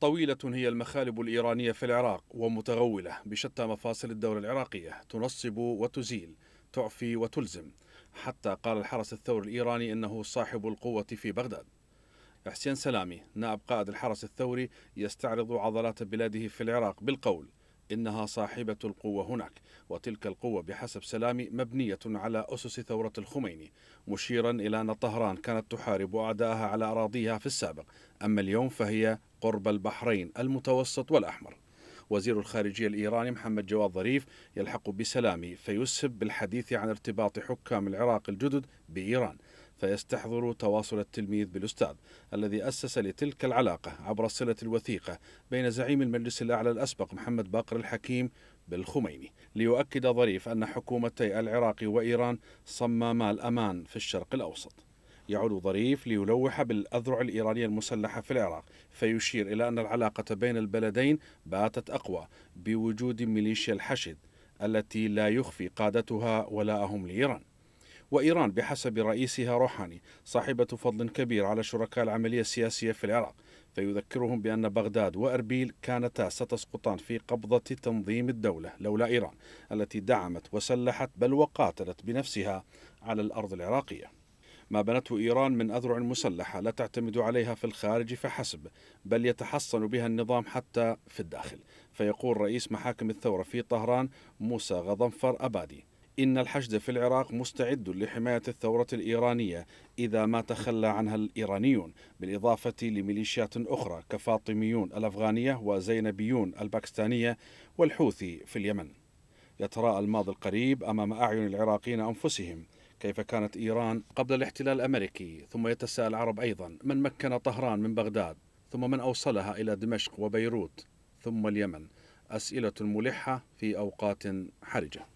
طويلة هي المخالب الإيرانية في العراق ومتغولة بشتى مفاصل الدولة العراقية تنصب وتزيل تعفي وتلزم حتى قال الحرس الثوري الإيراني إنه صاحب القوة في بغداد حسين سلامي نائب قائد الحرس الثوري يستعرض عضلات بلاده في العراق بالقول إنها صاحبة القوة هناك وتلك القوة بحسب سلامي مبنية على أسس ثورة الخميني مشيرا إلى أن طهران كانت تحارب أعدائها على أراضيها في السابق أما اليوم فهي قرب البحرين المتوسط والأحمر وزير الخارجية الإيراني محمد جواد ظريف يلحق بسلامي فيسهب بالحديث عن ارتباط حكام العراق الجدد بإيران فيستحضر تواصل التلميذ بالأستاذ الذي أسس لتلك العلاقة عبر الصلة الوثيقة بين زعيم المجلس الأعلى الأسبق محمد باقر الحكيم بالخميني ليؤكد ظريف أن حكومتي العراق وإيران صمما الأمان في الشرق الأوسط يعود ظريف ليلوح بالأذرع الإيرانية المسلحة في العراق فيشير إلى أن العلاقة بين البلدين باتت أقوى بوجود ميليشيا الحشد التي لا يخفي قادتها ولاءهم لإيران وإيران بحسب رئيسها روحاني صاحبة فضل كبير على شركاء العملية السياسية في العراق فيذكرهم بأن بغداد وأربيل كانتا ستسقطان في قبضة تنظيم الدولة لولا إيران التي دعمت وسلحت بل وقاتلت بنفسها على الأرض العراقية ما بنته إيران من أذرع مسلحة لا تعتمد عليها في الخارج فحسب بل يتحصن بها النظام حتى في الداخل فيقول رئيس محاكم الثورة في طهران موسى غضنفر أبادي إن الحشد في العراق مستعد لحماية الثورة الإيرانية إذا ما تخلى عنها الإيرانيون بالإضافة لميليشيات أخرى كفاطميون الأفغانية وزينبيون الباكستانية والحوثي في اليمن يتراءى الماضي القريب أمام أعين العراقيين أنفسهم كيف كانت إيران قبل الاحتلال الأمريكي ثم يتساءل العرب أيضا من مكن طهران من بغداد ثم من أوصلها إلى دمشق وبيروت ثم اليمن أسئلة ملحة في أوقات حرجة